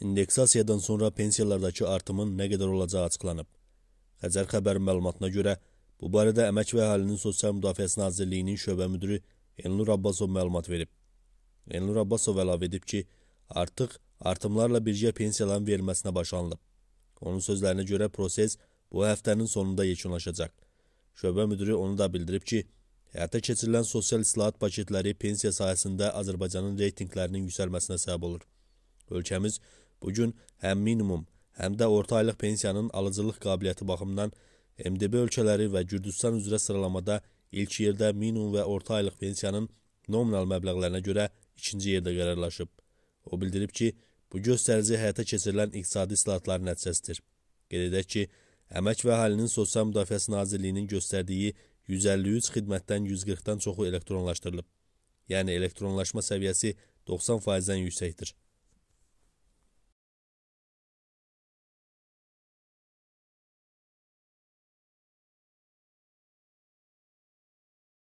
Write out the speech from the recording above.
indeksasiyadan sonra pensiyalardakı artımın nə qədər olacağı açıqlanıb. Xəzər xəbərin məlumatına görə, bu barədə Əmək və Əhalinin Sosial Müdafiəsi Nazirliyinin şöbə müdürü Elnur Abbasov məlumat verib. Elnur Abbasov əlavə edib ki, artıq artımlarla birgə pensiyaların verilməsinə başlanılıb. Onun sözlərinə görə proses bu həftənin sonunda yekunlaşacaq. Şöbə müdürü onu da bildirib ki, həyata keçirilən sosial islahat paketləri pensiya sahəsində Azərbaycanın reytinglərinin yüksəlməsinə səbəb olur. Ölkəmiz Bu gün həm minimum, həm də orta aylıq pensiyanın alıcılıq qabiliyyəti baxımından MDB ölkələri və Gürcüstan üzrə sıralamada ilk yerdə minimum və orta aylıq pensiyanın nominal məbləğlərinə görə ikinci yerdə qərarlaşıb. O bildirib ki, bu göstərici həyata keçirilən iqtisadi islahatların nəticəsidir. Qeyd edək ki, Əmək və Əhalinin Sosial Müdafiəsi Nazirliyinin göstərdiyi 153 xidmətdən 140-dan çoxu elektronlaşdırılıb. Yəni elektronlaşma səviyyəsi 90%-dən yüksəkdir.